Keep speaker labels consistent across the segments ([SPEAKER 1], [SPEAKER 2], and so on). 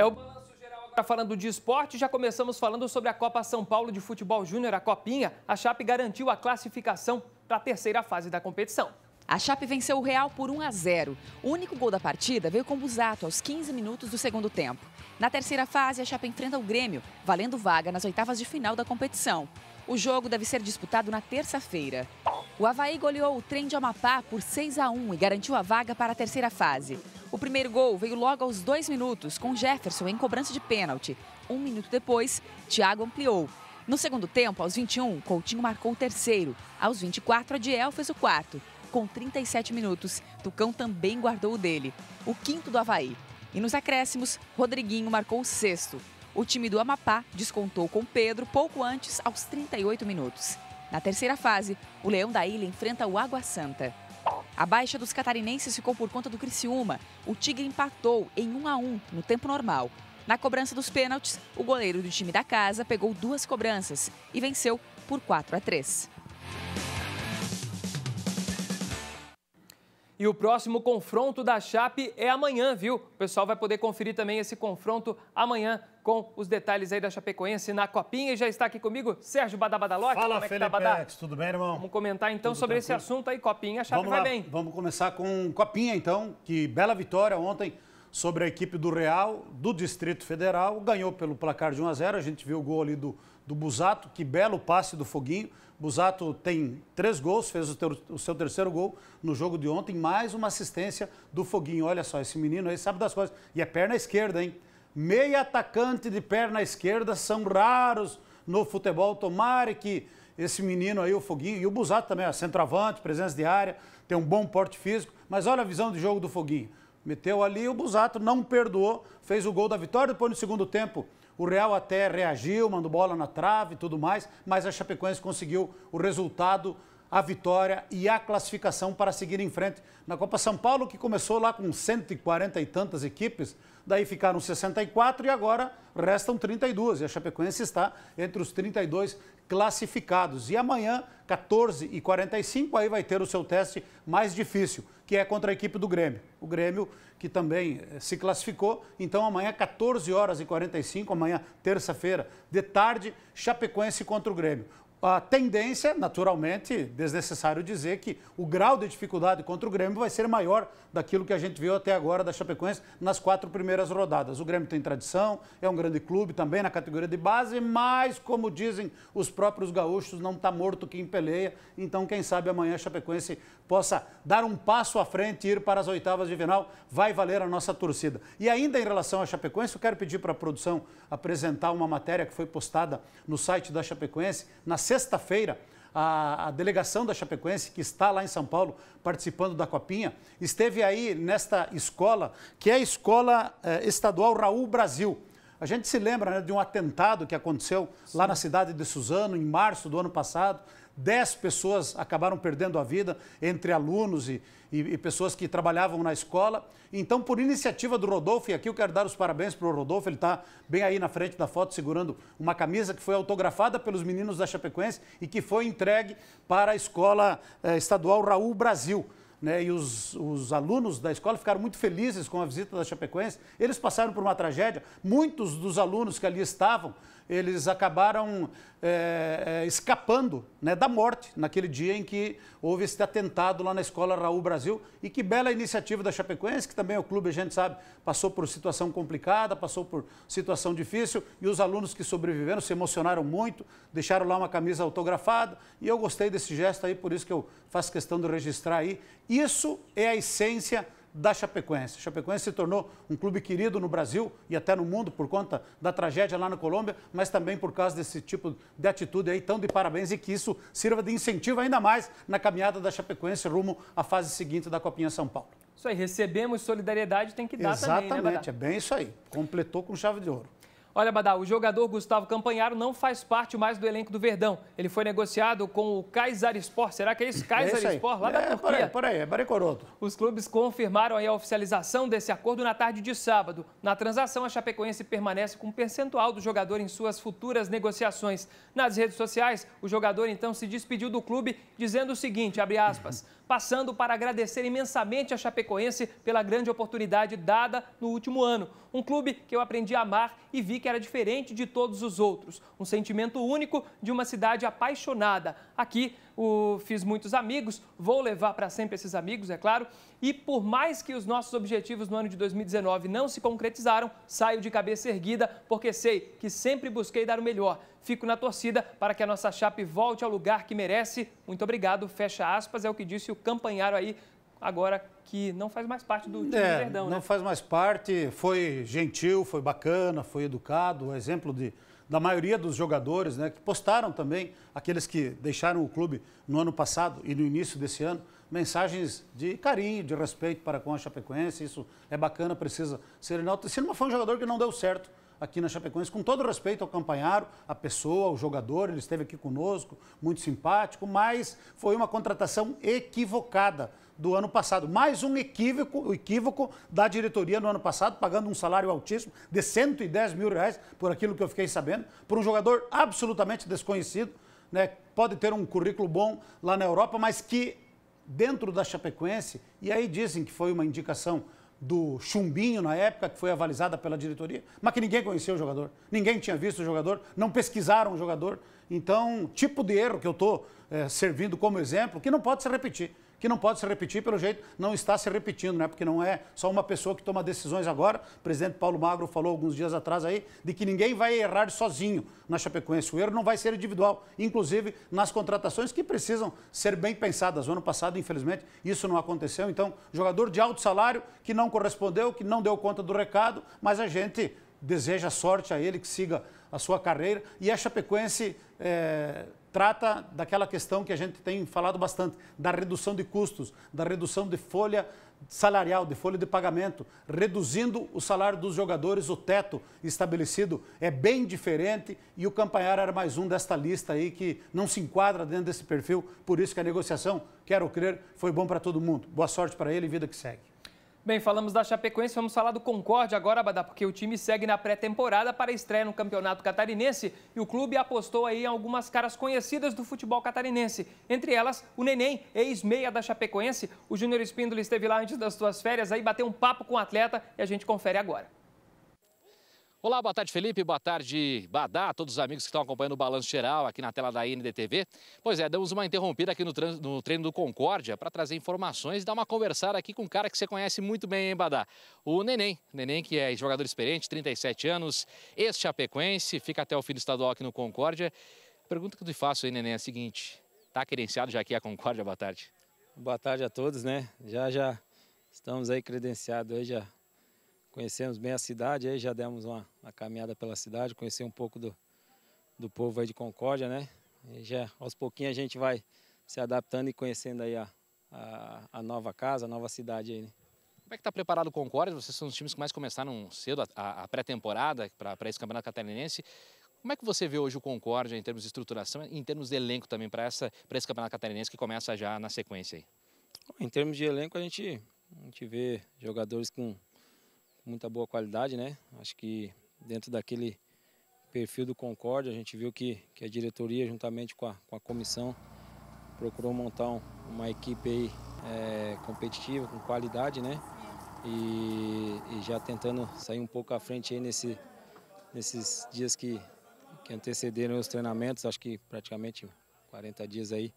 [SPEAKER 1] É o balanço geral agora falando de esporte. Já começamos falando sobre a Copa São Paulo de Futebol Júnior, a Copinha. A Chape garantiu a classificação para a
[SPEAKER 2] terceira fase da competição. A Chape venceu o Real por 1 a 0. O único gol da partida veio com o Busato aos 15 minutos do segundo tempo. Na terceira fase, a Chape enfrenta o Grêmio, valendo vaga nas oitavas de final da competição. O jogo deve ser disputado na terça-feira. O Havaí goleou o trem de Amapá por 6 a 1 e garantiu a vaga para a terceira fase. O primeiro gol veio logo aos dois minutos, com Jefferson em cobrança de pênalti. Um minuto depois, Thiago ampliou. No segundo tempo, aos 21, Coutinho marcou o terceiro. Aos 24, Adiel fez o quarto. Com 37 minutos, Tucão também guardou o dele, o quinto do Havaí. E nos acréscimos, Rodriguinho marcou o sexto o time do Amapá descontou com Pedro pouco antes, aos 38 minutos. Na terceira fase, o Leão da Ilha enfrenta o Água Santa. A baixa dos catarinenses ficou por conta do Criciúma. O Tigre empatou em 1 a 1 no tempo normal. Na cobrança dos pênaltis, o goleiro do time da casa pegou duas cobranças e venceu por 4 a 3.
[SPEAKER 1] E o próximo confronto da Chape é amanhã, viu? O pessoal vai poder conferir também esse confronto amanhã com os detalhes aí da Chapecoense na Copinha. E já está aqui comigo Sérgio Badabadalote. Fala, Como é tá, Felipe, tá, Badá? tudo bem, irmão? Vamos comentar então tudo sobre tranquilo. esse assunto aí,
[SPEAKER 3] Copinha. A Chape vamos vai lá. bem. Vamos começar com Copinha, então, que bela vitória ontem sobre a equipe do Real, do Distrito Federal. Ganhou pelo placar de 1 a 0 A gente viu o gol ali do do Busato. Que belo passe do Foguinho. Busato tem três gols, fez o, ter, o, seu terceiro gol no jogo de ontem, mais uma assistência do Foguinho. Olha só, esse menino aí sabe das coisas. E é perna esquerda, hein? Meia atacante de perna esquerda são raros no futebol. Tomara que esse menino aí, o Foguinho, e o Busato também, ó, centroavante, presença de área, tem um bom porte físico. Mas olha a visão de jogo do Foguinho. Meteu ali, o Busato não perdoou, fez o gol da vitória. Depois, no segundo tempo, o Real até reagiu, mandou bola na trave e tudo mais, mas a Chapecoense conseguiu o resultado, a vitória e a classificação para seguir em frente na Copa São Paulo, que começou lá com 140 e tantas equipes, daí ficaram 64 e agora restam 32. E a Chapecoense está entre os 32 classificados. E amanhã, 14 e 45, aí vai ter o seu teste mais difícil que é contra a equipe do Grêmio. O Grêmio que também eh, se classificou. Então amanhã 14 horas e 45, amanhã terça-feira de tarde, Chapecoense contra o Grêmio a tendência, naturalmente, desnecessário dizer que o grau de dificuldade contra o Grêmio vai ser maior daquilo que a gente viu até agora da Chapecoense nas quatro primeiras rodadas. O Grêmio tem tradição, é um grande clube também na categoria de base, mas, como dizem os próprios gaúchos, não está morto quem peleia. Então, quem sabe amanhã a Chapecoense possa dar um passo à frente e ir para as oitavas de final. Vai valer a nossa torcida. E ainda em relação à Chapecoense, eu quero pedir para a produção apresentar uma matéria que foi postada no site da Chapecoense na sexta-feira, a, a, delegação da Chapecoense, que está lá em São Paulo participando da Copinha, esteve aí nesta escola, que é a Escola eh, Estadual Raul Brasil. A gente se lembra né, de um atentado que aconteceu Sim. lá na cidade de Suzano, em março do ano passado. Dez pessoas acabaram perdendo a vida, entre alunos e, e, e pessoas que trabalhavam na escola. Então, por iniciativa do Rodolfo, e aqui eu quero dar os parabéns para o Rodolfo, ele está bem aí na frente da foto, segurando uma camisa que foi autografada pelos meninos da Chapecoense e que foi entregue para a Escola eh, Estadual Raul Brasil né, e os, os, alunos da escola ficaram muito felizes com a visita da Chapecoense. Eles passaram por uma tragédia. Muitos dos alunos que ali estavam, eles acabaram é, escapando né, da morte naquele dia em que houve esse atentado lá na escola Raul Brasil. E que bela iniciativa da Chapecoense, que também é o clube, a gente sabe, passou por situação complicada, passou por situação difícil. E os alunos que sobreviveram se emocionaram muito, deixaram lá uma camisa autografada. E eu gostei desse gesto aí, por isso que eu faço questão de registrar aí isso é a essência da Chapecoense. A Chapecoense se tornou um clube querido no Brasil e até no mundo por conta da tragédia lá na Colômbia, mas também por causa desse tipo de atitude aí, tão de parabéns e que isso sirva de incentivo ainda mais na caminhada da Chapecoense rumo à fase seguinte da Copinha São Paulo.
[SPEAKER 1] Isso aí, recebemos solidariedade, tem que dar Exatamente, também, né, é
[SPEAKER 3] bem isso aí. Completou com chave de ouro.
[SPEAKER 1] Olha, Badal, o jogador
[SPEAKER 3] Gustavo Campanharo
[SPEAKER 1] não faz parte mais do elenco do Verdão. Ele foi negociado com o Sport. Será que é esse Kaiser é lá da é, Turquia? Peraí,
[SPEAKER 3] peraí, é Baricoroto.
[SPEAKER 1] Os clubes confirmaram a oficialização desse acordo na tarde de sábado. Na transação, a Chapecoense permanece com um percentual do jogador em suas futuras negociações. Nas redes sociais, o jogador então se despediu do clube dizendo o seguinte, abre aspas passando para agradecer imensamente a Chapecoense pela grande oportunidade dada no último ano. Um clube que eu aprendi a amar e vi que era diferente de todos os outros. Um sentimento único de uma cidade apaixonada. Aqui, o, fiz muitos amigos, vou levar para sempre esses amigos, é claro. E por mais que os nossos objetivos no ano de 2019 não se concretizaram, saio de cabeça erguida, porque sei que sempre busquei dar o melhor. Fico na torcida para que a nossa Chape volte ao lugar que merece. Muito obrigado, fecha aspas, é o que disse o campanharo aí agora que não faz mais parte do time é, do Verdão. Né? Não né? faz
[SPEAKER 3] mais parte, foi gentil, foi bacana, foi educado, exemplo de, da maioria dos jogadores, né, que postaram também, aqueles que deixaram o clube no ano passado e no início desse ano, mensagens de carinho, de respeito para com a Chapecoense. Isso é bacana, precisa ser enaltecido. Mas foi um jogador que não deu certo aqui na Chapecoense, com todo respeito ao Campanharo, a pessoa, o jogador, ele esteve aqui conosco, muito simpático, mas foi uma contratação equivocada do ano passado. Mais um equívoco, equívoco da diretoria no ano passado, pagando um salário altíssimo de 110 mil reais, por aquilo que eu fiquei sabendo, por um jogador absolutamente desconhecido, né? pode ter um currículo bom lá na Europa, mas que dentro da Chapecoense, e aí dizem que foi uma indicação do Chumbinho na época, que foi avalizada pela diretoria, mas que ninguém conhecia o jogador, ninguém tinha visto o jogador, não pesquisaram o jogador. Então, tipo de erro que eu estou eh, é, servindo como exemplo, que não pode se repetir que não pode se repetir, pelo jeito não está se repetindo, né? Porque não é só uma pessoa que toma decisões agora. O presidente Paulo Magro falou alguns dias atrás aí de que ninguém vai errar sozinho na Chapecoense. O erro não vai ser individual, inclusive nas contratações que precisam ser bem pensadas. O ano passado, infelizmente, isso não aconteceu. Então, jogador de alto salário que não correspondeu, que não deu conta do recado, mas a gente deseja sorte a ele, que siga a sua carreira. E a Chapecoense é, trata daquela questão que a gente tem falado bastante, da redução de custos, da redução de folha salarial, de folha de pagamento, reduzindo o salário dos jogadores, o teto estabelecido é bem diferente e o Campanhar era mais um desta lista aí que não se enquadra dentro desse perfil, por isso que a negociação, quero crer, foi bom para todo mundo. Boa sorte para ele e vida que segue.
[SPEAKER 1] Bem, falamos da Chapecoense, vamos falar do Concorde agora, Badá, porque o time segue na pré-temporada para a estreia no Campeonato Catarinense e o clube apostou aí em algumas caras conhecidas do futebol catarinense. Entre elas, o Neném, ex-meia da Chapecoense. O Júnior Espíndola esteve lá antes das suas férias, aí bateu um papo com o atleta e a gente confere agora.
[SPEAKER 4] Olá, boa tarde Felipe, boa tarde Badá, todos os amigos que estão acompanhando o Balanço Geral aqui na tela da NDTV. Pois é, damos uma interrompida aqui no, no treino do Concórdia para trazer informações e dar uma conversada aqui com um cara que você conhece muito bem, hein, Badá? O Neném, Neném que é jogador experiente, 37 anos, ex-chapequense, fica até o fim do estadual aqui no Concórdia. pergunta que eu te faço aí, Neném, é a seguinte, tá credenciado já aqui a Concórdia, boa tarde.
[SPEAKER 5] Boa tarde a todos, né? Já, já estamos aí credenciados, hoje já Conhecemos bem a cidade, aí já demos uma, uma caminhada pela cidade, conhecer um pouco do, do povo aí de Concórdia, né? E já aos pouquinhos a gente vai se adaptando e conhecendo aí a, a, a nova casa, a nova cidade aí, né?
[SPEAKER 4] Como é que está preparado o Concórdia? Vocês são os times que mais começaram cedo a, a pré-temporada para esse campeonato catarinense. Como é que você vê hoje o Concórdia em termos de estruturação, em termos de elenco também para esse campeonato catarinense que começa já na sequência
[SPEAKER 2] aí?
[SPEAKER 5] Em termos de elenco, a gente, a gente vê jogadores com, muita boa qualidade, né? Acho que dentro daquele perfil do Concórdia, a gente viu que, que a diretoria, juntamente com a, com a comissão, procurou montar um, uma equipe aí, é, competitiva, com qualidade, né? E, e, já tentando sair um pouco à frente aí nesse, nesses dias que, que antecederam os treinamentos, acho que praticamente 40 dias aí,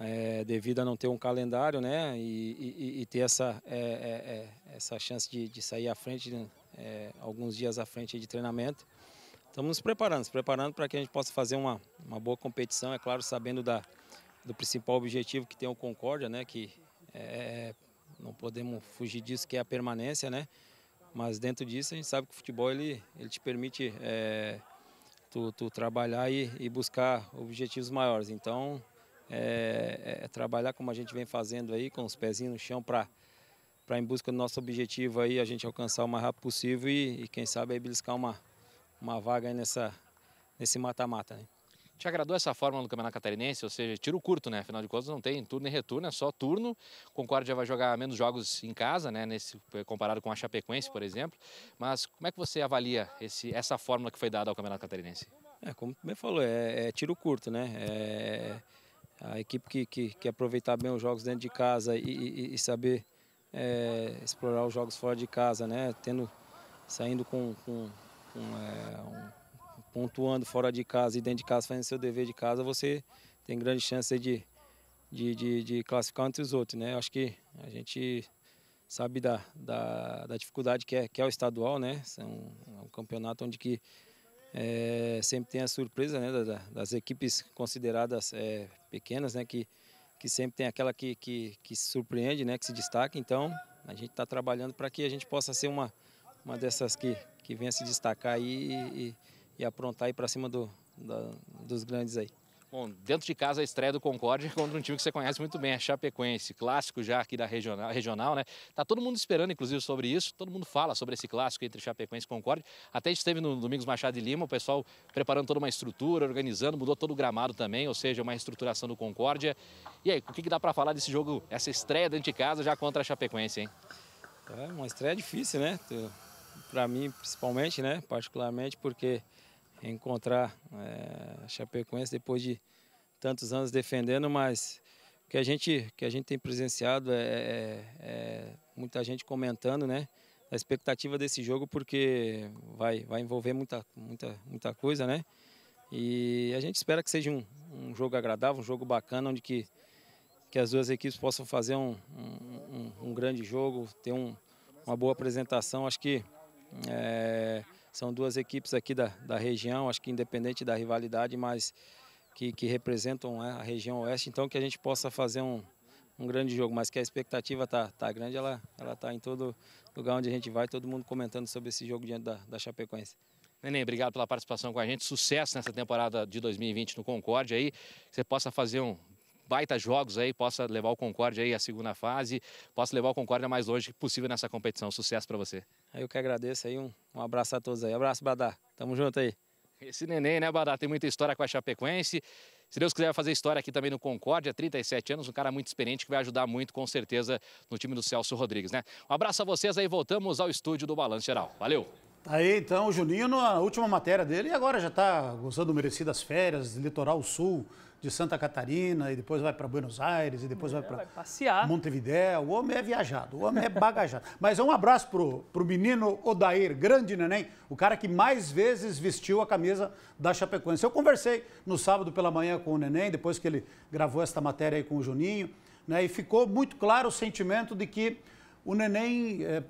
[SPEAKER 5] é, devido a não ter um calendário, né? E, e, e ter essa, é, é, é, essa chance de, de, sair à frente, né, é, alguns dias à frente de treinamento. Estamos nos preparando, nos preparando para que a gente possa fazer uma, uma boa competição, é claro, sabendo da, do principal objetivo que tem o Concórdia, né? Que é, não podemos fugir disso, que é a permanência, né? Mas dentro disso a gente sabe que o futebol ele, ele te permite tu, tu, trabalhar e, e buscar objetivos maiores. Então é, é, é trabalhar como a gente vem fazendo aí, com os pezinhos no chão para para em busca do nosso objetivo aí, a gente alcançar o mais rápido possível e, e quem sabe aí beliscar uma, uma vaga nessa, nesse mata-mata. Né?
[SPEAKER 4] Te agradou essa fórmula do Campeonato Catarinense? Ou seja, tiro curto, né? Afinal de contas, não tem turno e retorno, é só turno. Concórdia vai jogar menos jogos em casa, né? Nesse, comparado com a Chapecoense, por exemplo. Mas como é que você avalia esse, essa fórmula que foi dada ao Campeonato Catarinense?
[SPEAKER 5] É, como bem falou, é, é tiro curto, né? É a equipe que, que, que, aproveitar bem os jogos dentro de casa e, e, e saber é, explorar os jogos fora de casa, né? Tendo, saindo com, com, com é, um, pontuando fora de casa e dentro de casa fazendo seu dever de casa, você tem grande chance de, de, de, de classificar entre os outros, né? Acho que a gente sabe da, da, da dificuldade que é, que é o estadual, né? É um, é um campeonato onde que é, sempre tem a surpresa né, da, das equipes consideradas é, pequenas, né, que, que sempre tem aquela que, que, que se surpreende, né, que se destaca. Então, a gente está trabalhando para que a gente possa ser uma, uma dessas que, que venha se destacar aí e, e, e aprontar aí para cima do, da, dos grandes aí.
[SPEAKER 4] Bom, dentro de casa a estreia do Concorde contra um time que você conhece muito bem, a é Chapecoense, clássico já aqui da regional, regional, né? Tá todo mundo esperando, inclusive, sobre isso. Todo mundo fala sobre esse clássico entre Chapecoense e Concorde. Até a gente esteve no Domingos Machado de Lima, o pessoal preparando toda uma estrutura, organizando, mudou todo o gramado também, ou seja, uma reestruturação do Concórdia. E aí, o que, que dá para falar desse jogo, essa estreia dentro de casa já contra a Chapecoense, hein?
[SPEAKER 5] É uma estreia difícil, né? Para mim, principalmente, né? Particularmente porque encontrar é, a Chapecoense depois de tantos anos defendendo, mas o que a gente, que a gente tem presenciado é, é, é muita gente comentando, né? A expectativa desse jogo porque vai, vai envolver muita, muita, muita coisa, né? E a gente espera que seja um, um jogo agradável, um jogo bacana, onde que, que as duas equipes possam fazer um, um, um grande jogo, ter um, uma boa apresentação. Acho que é, são duas equipes aqui da, da região, acho que independente da rivalidade, mas que, que representam né, a região oeste, então que a gente possa fazer um, um grande jogo, mas que a expectativa tá, tá grande, ela, ela tá em todo lugar onde a gente vai, todo mundo comentando sobre esse jogo diante da, da Chapecoense.
[SPEAKER 4] Neném, obrigado pela participação com a gente, sucesso nessa temporada de 2020 no Concórdia aí, que você possa fazer um baita jogos aí, possa levar o Concórdia aí à segunda fase, possa levar o Concórdia mais longe possível nessa competição. Sucesso para você. Eu que agradeço aí, um, um abraço a todos aí. Abraço, Badá. Tamo junto aí. Esse neném, né, Badá? Tem muita história com a Chapecoense. Se Deus quiser fazer história aqui também no Concórdia, 37 anos, um cara muito experiente que vai ajudar muito, com certeza, no time do Celso Rodrigues, né? Um abraço a vocês aí, voltamos ao estúdio do Balanço Geral. Valeu!
[SPEAKER 3] Aí então, o Juninho a última matéria dele, e agora já está gozando merecidas férias, litoral sul de Santa Catarina, e depois vai para Buenos Aires, e depois vai é, para Montevidéu. O homem é viajado, o homem é bagajado. Mas um abraço pro, pro menino Odair, grande neném, o cara que mais vezes vestiu a camisa da Chapecoense. Eu conversei no sábado pela manhã com o neném, depois que ele gravou esta matéria aí com o Juninho, né, e ficou muito claro o sentimento de que o neném. É,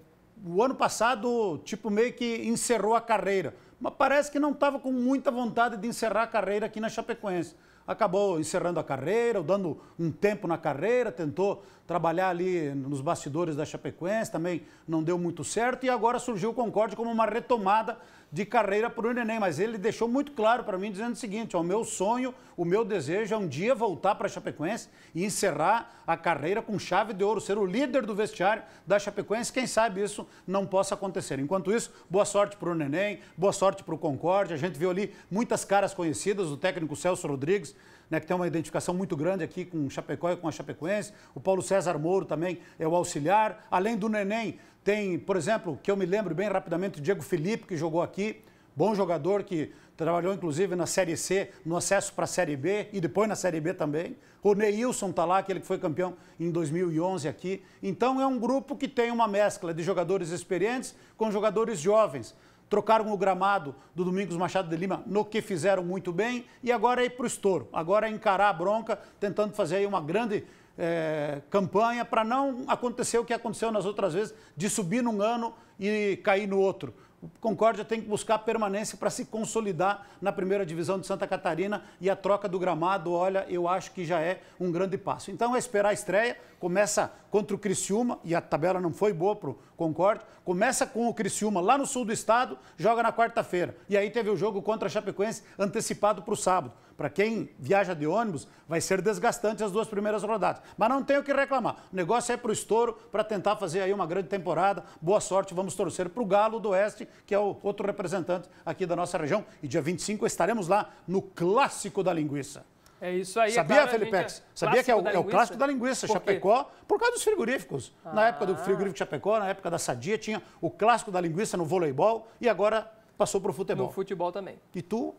[SPEAKER 3] o ano passado, tipo, meio que encerrou a carreira. Mas parece que não estava com muita vontade de encerrar a carreira aqui na Chapecoense acabou encerrando a carreira, ou dando um tempo na carreira, tentou trabalhar ali nos bastidores da Chapecoense, também não deu muito certo, e agora surgiu o Concorde como uma retomada de carreira para o Neném. Mas ele deixou muito claro para mim, dizendo o seguinte: o meu sonho, o meu desejo é um dia voltar para a Chapecoense e encerrar a carreira com chave de ouro, ser o líder do vestiário da Chapecoense. Quem sabe isso não possa acontecer. Enquanto isso, boa sorte para o Neném, boa sorte para o Concorde. A gente viu ali muitas caras conhecidas, o técnico Celso Rodrigues, né, que tem uma identificação muito grande aqui com Chapecó e com a Chapecoense. O Paulo César Moro também é o auxiliar. Além do Neném, tem, por exemplo, que eu me lembro bem rapidamente, o Diego Felipe, que jogou aqui, bom jogador que trabalhou inclusive na Série C, no acesso para a Série B e depois na Série B também. O Neilson está lá, aquele que foi campeão em 2011 aqui. Então é um grupo que tem uma mescla de jogadores experientes com jogadores jovens trocaram o gramado do Domingos Machado de Lima, no que fizeram muito bem, e agora é ir para o estouro, agora é encarar a bronca, tentando fazer aí uma grande é, campanha para não acontecer o que aconteceu nas outras vezes, de subir num ano e cair no outro. O Concórdia tem que buscar permanência para se consolidar na primeira divisão de Santa Catarina e a troca do gramado, olha, eu acho que já é um grande passo. Então é esperar a estreia, começa contra o Criciúma, e a tabela não foi boa para o Concorde, começa com o Criciúma lá no sul do estado, joga na quarta-feira. E aí teve o jogo contra a Chapecoense antecipado para o sábado. Para quem viaja de ônibus, vai ser desgastante as duas primeiras rodadas. Mas não tenho o que reclamar. O negócio é para o estouro, para tentar fazer aí uma grande temporada. Boa sorte, vamos torcer para o Galo do Oeste, que é o outro representante aqui da nossa região. E dia 25 estaremos lá no Clássico da Linguiça.
[SPEAKER 1] É isso aí. Sabia, é claro, Felipex? Sabia que é o, é o, clássico da
[SPEAKER 3] linguiça, por Chapecó, por causa dos frigoríficos. Ah. Na época do ah. frigorífico Chapecó, na época da Sadia, tinha o clássico da linguiça no voleibol e agora passou para o futebol. No
[SPEAKER 1] futebol também.
[SPEAKER 3] E tu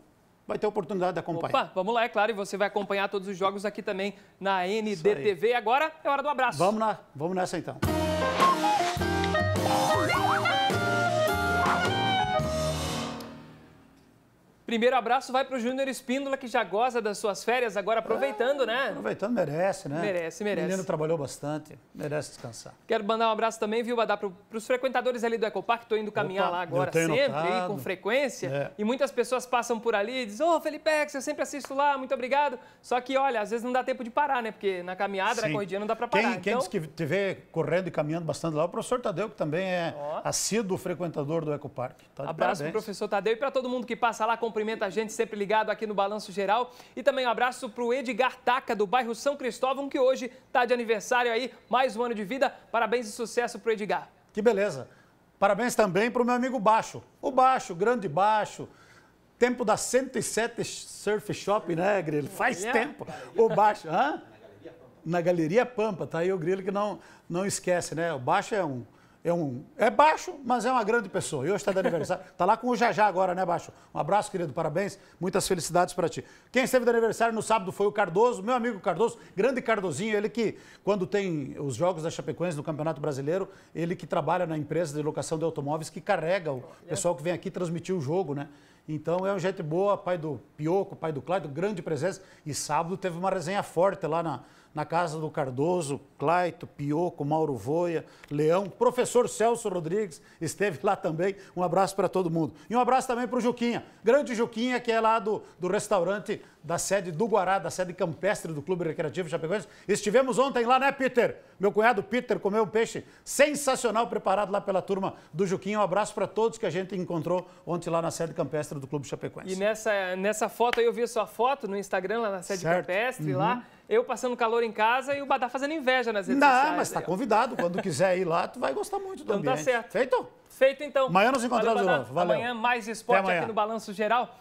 [SPEAKER 3] vai ter a oportunidade de acompanhar. Opa,
[SPEAKER 1] vamos lá, é claro, e você vai acompanhar todos os jogos aqui também na NDTV. Agora é hora do abraço.
[SPEAKER 3] Vamos, lá, vamos nessa então.
[SPEAKER 1] Primeiro abraço vai para o Júnior Espíndola, que já goza das suas férias, agora aproveitando, é, né?
[SPEAKER 3] Aproveitando, merece, né? Merece, merece. O menino trabalhou bastante, merece descansar.
[SPEAKER 1] Quero mandar um abraço também, viu, Badá, para os frequentadores ali do Ecopark, estou indo caminhar Opa, lá agora sempre, com frequência. É. E muitas pessoas passam por ali e dizem, ô, oh, Felipe, eu sempre assisto lá, muito obrigado. Só que, olha, às vezes não dá tempo de parar, né? Porque na caminhada, Sim. na corridinha, não dá para parar. Quem, então... quem
[SPEAKER 3] diz que correndo e caminhando bastante lá, o professor Tadeu, que também é oh. assíduo frequentador do Ecopark. Tá abraço para o
[SPEAKER 1] professor Tadeu e para todo mundo que passa lá, acompanha cumprimenta a gente sempre ligado aqui no Balanço Geral. E também um abraço para o Edgar Taca, do bairro São Cristóvão, que hoje está de aniversário aí, mais um ano de vida. Parabéns e sucesso para o Edgar.
[SPEAKER 3] Que beleza. Parabéns também para o meu amigo Baixo. O Baixo, grande Baixo. Tempo da 107 Surf Shop, né, Grilo? Faz tempo. O Baixo, hã? Na Galeria Pampa, tá aí o Grilo que não, não esquece, né? O Baixo é um é, um, é baixo, mas é uma grande pessoa. E hoje está de aniversário. Está lá com o Jajá agora, né, Baixo? Um abraço, querido, parabéns. Muitas felicidades para ti. Quem esteve de aniversário no sábado foi o Cardoso, meu amigo Cardoso, grande Cardozinho. Ele que, quando tem os jogos da Chapecoense no Campeonato Brasileiro, ele que trabalha na empresa de locação de automóveis, que carrega o pessoal que vem aqui transmitir o jogo, né? Então é um gente boa, pai do Pioco, pai do Cláudio, grande presença. E sábado teve uma resenha forte lá na, na casa do Cardoso, Claito, Pioco, Mauro Voia, Leão, professor Celso Rodrigues esteve lá também. Um abraço para todo mundo. E um abraço também para o Juquinha, grande Juquinha, que é lá do, do restaurante da sede do Guará, da sede campestre do Clube Recreativo Chapecoense. Estivemos ontem lá, né, Peter? Meu cunhado Peter comeu um peixe sensacional preparado lá pela turma do Juquinha. Um abraço para todos que a gente encontrou ontem lá na sede campestre do Clube Chapecoense.
[SPEAKER 1] E nessa, nessa foto aí, eu vi a sua foto no Instagram, lá na sede certo. campestre, uhum. lá eu passando calor em casa e o Badá fazendo inveja nas redes Não, sociais. Não, mas está
[SPEAKER 3] convidado. Quando quiser ir lá, tu vai gostar muito do então, tá ambiente. Então tá
[SPEAKER 1] certo. Feito? Feito, então. Amanhã nos encontramos de novo. Valeu. Amanhã mais esporte aqui no Balanço Geral.